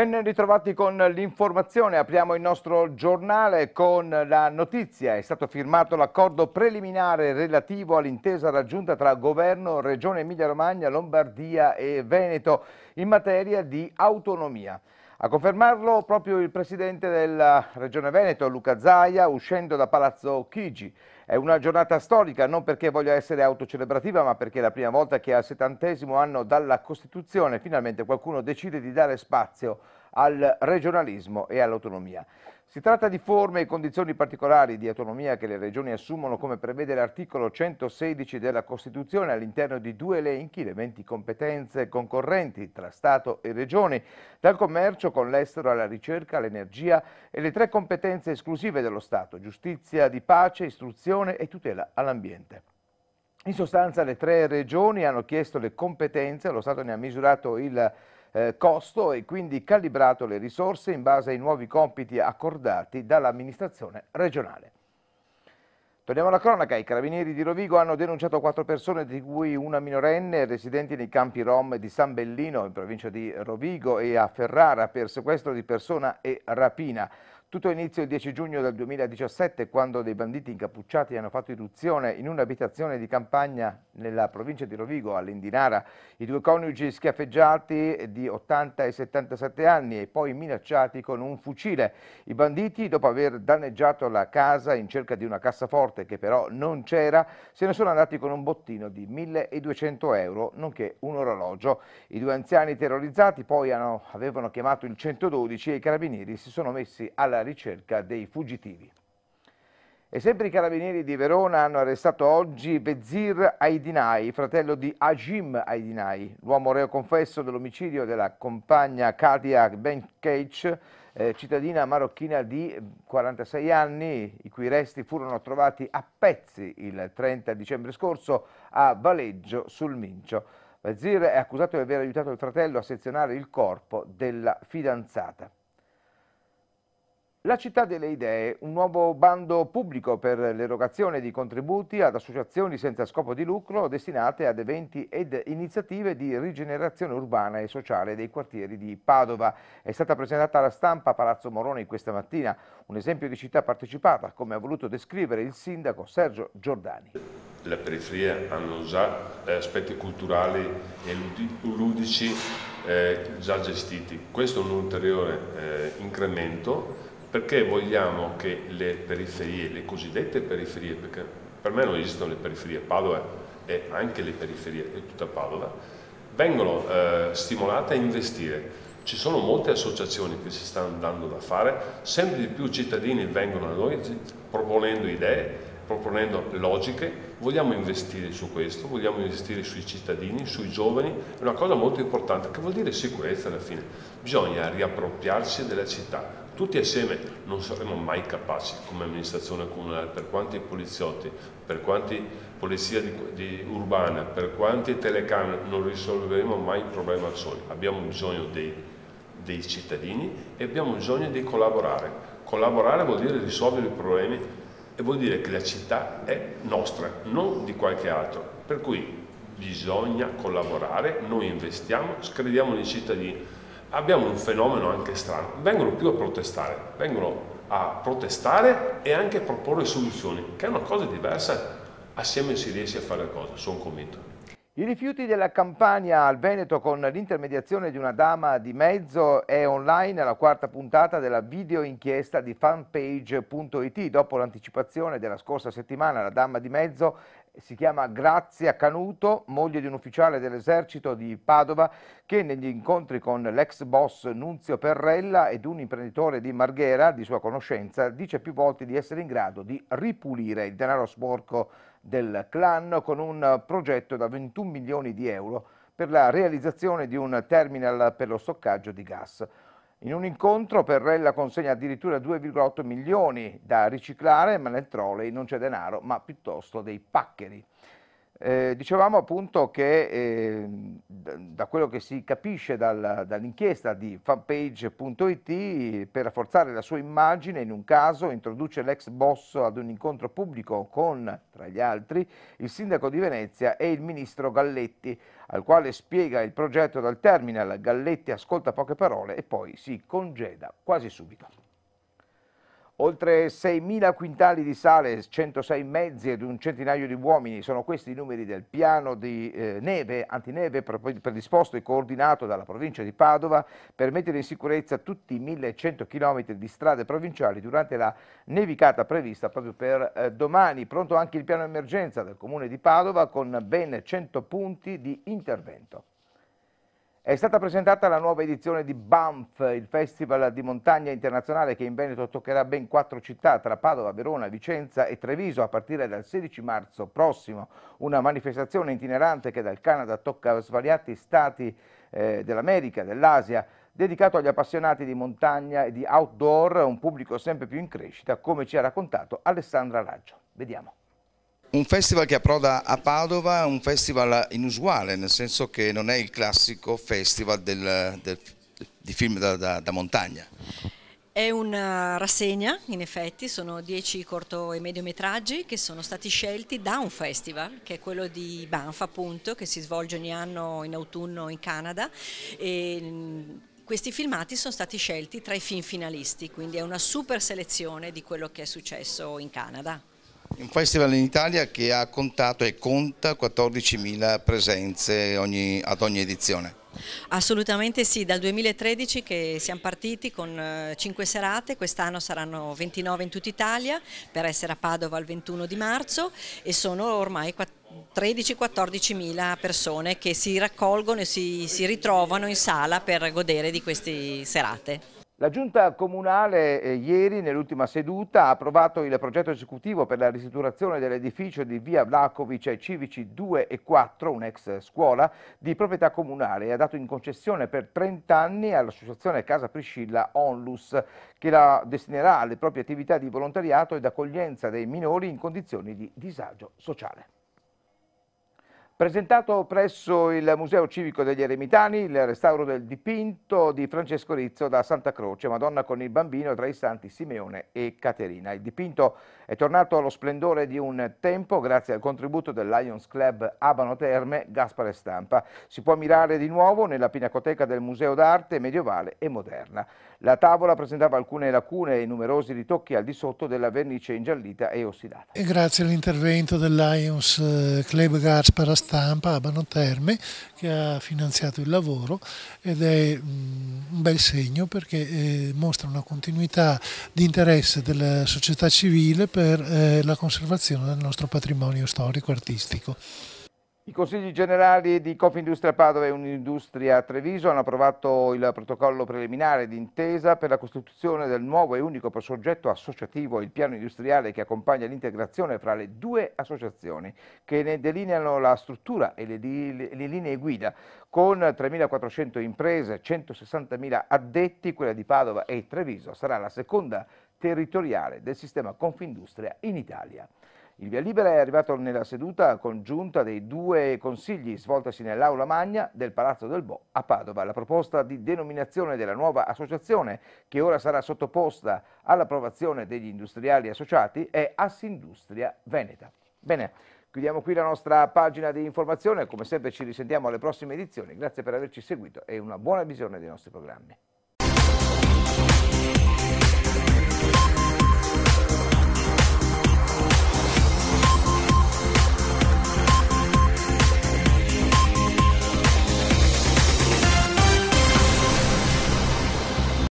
Ben ritrovati con l'informazione, apriamo il nostro giornale con la notizia. È stato firmato l'accordo preliminare relativo all'intesa raggiunta tra Governo, Regione Emilia Romagna, Lombardia e Veneto in materia di autonomia. A confermarlo proprio il presidente della Regione Veneto, Luca Zaia, uscendo da Palazzo Chigi. È una giornata storica, non perché voglia essere autocelebrativa, ma perché è la prima volta che al settantesimo anno dalla Costituzione finalmente qualcuno decide di dare spazio al regionalismo e all'autonomia. Si tratta di forme e condizioni particolari di autonomia che le regioni assumono come prevede l'articolo 116 della Costituzione all'interno di due elenchi, le 20 competenze concorrenti tra Stato e regioni, dal commercio con l'estero alla ricerca, all'energia e le tre competenze esclusive dello Stato, giustizia di pace, istruzione e tutela all'ambiente. In sostanza le tre regioni hanno chiesto le competenze, lo Stato ne ha misurato il eh, costo e quindi calibrato le risorse in base ai nuovi compiti accordati dall'amministrazione regionale. Torniamo alla cronaca, i carabinieri di Rovigo hanno denunciato quattro persone, di cui una minorenne, residenti nei campi rom di San Bellino, in provincia di Rovigo e a Ferrara, per sequestro di persona e rapina. Tutto inizio il 10 giugno del 2017 quando dei banditi incappucciati hanno fatto irruzione in un'abitazione di campagna nella provincia di Rovigo, all'Indinara. I due coniugi schiaffeggiati di 80 e 77 anni e poi minacciati con un fucile. I banditi, dopo aver danneggiato la casa in cerca di una cassaforte che però non c'era, se ne sono andati con un bottino di 1200 euro, nonché un orologio. I due anziani terrorizzati poi hanno, avevano chiamato il 112 e i carabinieri si sono messi alla alla ricerca dei fuggitivi. E sempre i carabinieri di Verona hanno arrestato oggi Bezir Aydinai, fratello di Ajim Aydinai, l'uomo reo confesso dell'omicidio della compagna Kadia Benkeich, eh, cittadina marocchina di 46 anni, i cui resti furono trovati a pezzi il 30 dicembre scorso a Valeggio sul Mincio. Bezir è accusato di aver aiutato il fratello a sezionare il corpo della fidanzata. La città delle idee, un nuovo bando pubblico per l'erogazione di contributi ad associazioni senza scopo di lucro destinate ad eventi ed iniziative di rigenerazione urbana e sociale dei quartieri di Padova. È stata presentata alla stampa Palazzo Moroni questa mattina, un esempio di città partecipata, come ha voluto descrivere il sindaco Sergio Giordani. Le periferie hanno già eh, aspetti culturali e ludici eh, già gestiti. Questo è un ulteriore eh, incremento perché vogliamo che le periferie, le cosiddette periferie, perché per me non esistono le periferie, Padova e anche le periferie è tutta Padova, vengono eh, stimolate a investire. Ci sono molte associazioni che si stanno dando da fare, sempre di più cittadini vengono a noi proponendo idee, proponendo logiche, vogliamo investire su questo, vogliamo investire sui cittadini, sui giovani, è una cosa molto importante che vuol dire sicurezza alla fine. Bisogna riappropriarsi della città, tutti assieme non saremo mai capaci come amministrazione comunale, per quanti poliziotti, per quanti polizia di, di urbana, per quanti telecamere, non risolveremo mai il problema soli. Abbiamo bisogno dei, dei cittadini e abbiamo bisogno di collaborare. Collaborare vuol dire risolvere i problemi e vuol dire che la città è nostra, non di qualche altro. Per cui bisogna collaborare, noi investiamo, crediamo nei cittadini abbiamo un fenomeno anche strano, vengono più a protestare, vengono a protestare e anche a proporre soluzioni, che è una cosa diversa, assieme si riesce a fare la cosa, sono convinto. I rifiuti della campagna al Veneto con l'intermediazione di una dama di mezzo è online alla quarta puntata della video inchiesta di fanpage.it. Dopo l'anticipazione della scorsa settimana, la dama di mezzo si chiama Grazia Canuto, moglie di un ufficiale dell'esercito di Padova che negli incontri con l'ex boss Nunzio Perrella ed un imprenditore di Marghera, di sua conoscenza, dice più volte di essere in grado di ripulire il denaro sporco del clan con un progetto da 21 milioni di euro per la realizzazione di un terminal per lo stoccaggio di gas. In un incontro Perrella consegna addirittura 2,8 milioni da riciclare, ma nel trolley non c'è denaro, ma piuttosto dei paccheri. Eh, dicevamo appunto che eh, da quello che si capisce dal, dall'inchiesta di fanpage.it, per rafforzare la sua immagine, in un caso introduce l'ex boss ad un incontro pubblico con, tra gli altri, il sindaco di Venezia e il ministro Galletti, al quale spiega il progetto dal terminal. Galletti ascolta poche parole e poi si congeda quasi subito. Oltre 6.000 quintali di sale, 106 mezzi ed un centinaio di uomini sono questi i numeri del piano di eh, neve, antineve predisposto e coordinato dalla provincia di Padova per mettere in sicurezza tutti i 1.100 km di strade provinciali durante la nevicata prevista proprio per eh, domani. Pronto anche il piano emergenza del comune di Padova con ben 100 punti di intervento. È stata presentata la nuova edizione di Banff, il festival di montagna internazionale che in Veneto toccherà ben quattro città tra Padova, Verona, Vicenza e Treviso a partire dal 16 marzo prossimo. Una manifestazione itinerante che dal Canada tocca svariati stati eh, dell'America, dell'Asia, dedicato agli appassionati di montagna e di outdoor, un pubblico sempre più in crescita, come ci ha raccontato Alessandra Raggio. Vediamo. Un festival che approda a Padova è un festival inusuale, nel senso che non è il classico festival del, del, di film da, da, da montagna. È una rassegna, in effetti, sono dieci corto e mediometraggi che sono stati scelti da un festival, che è quello di Banff appunto, che si svolge ogni anno in autunno in Canada. E mm, questi filmati sono stati scelti tra i film finalisti, quindi è una super selezione di quello che è successo in Canada. Un festival in Italia che ha contato e conta 14.000 presenze ogni, ad ogni edizione. Assolutamente sì, dal 2013 che siamo partiti con 5 eh, serate, quest'anno saranno 29 in tutta Italia per essere a Padova il 21 di marzo e sono ormai 13-14 mila persone che si raccolgono e si, si ritrovano in sala per godere di queste serate. La giunta comunale eh, ieri nell'ultima seduta ha approvato il progetto esecutivo per la ristrutturazione dell'edificio di via Vlakovic ai civici 2 e 4, un'ex scuola, di proprietà comunale e ha dato in concessione per 30 anni all'associazione Casa Priscilla Onlus che la destinerà alle proprie attività di volontariato ed accoglienza dei minori in condizioni di disagio sociale. Presentato presso il Museo Civico degli Eremitani il restauro del dipinto di Francesco Rizzo da Santa Croce, Madonna con il bambino tra i santi Simeone e Caterina. Il dipinto è tornato allo splendore di un tempo grazie al contributo del Lions Club Abano Terme, Gaspare Stampa. Si può ammirare di nuovo nella pinacoteca del Museo d'Arte Medievale e Moderna. La tavola presentava alcune lacune e numerosi ritocchi al di sotto della vernice ingiallita e ossidata. E grazie all'intervento del Lions eh, Club Gaspare Stampa stampa Abano Terme che ha finanziato il lavoro ed è mm, un bel segno perché eh, mostra una continuità di interesse della società civile per eh, la conservazione del nostro patrimonio storico-artistico. I consigli generali di Confindustria Padova e Unindustria Treviso hanno approvato il protocollo preliminare d'intesa per la costituzione del nuovo e unico soggetto associativo, il piano industriale che accompagna l'integrazione fra le due associazioni che ne delineano la struttura e le, le, le linee guida. Con 3.400 imprese, e 160.000 addetti, quella di Padova e Treviso sarà la seconda territoriale del sistema Confindustria in Italia. Il via libera è arrivato nella seduta congiunta dei due consigli svoltasi nell'aula magna del Palazzo del Bo a Padova. La proposta di denominazione della nuova associazione, che ora sarà sottoposta all'approvazione degli industriali associati, è Assindustria Veneta. Bene, chiudiamo qui la nostra pagina di informazione. Come sempre ci risentiamo alle prossime edizioni. Grazie per averci seguito e una buona visione dei nostri programmi.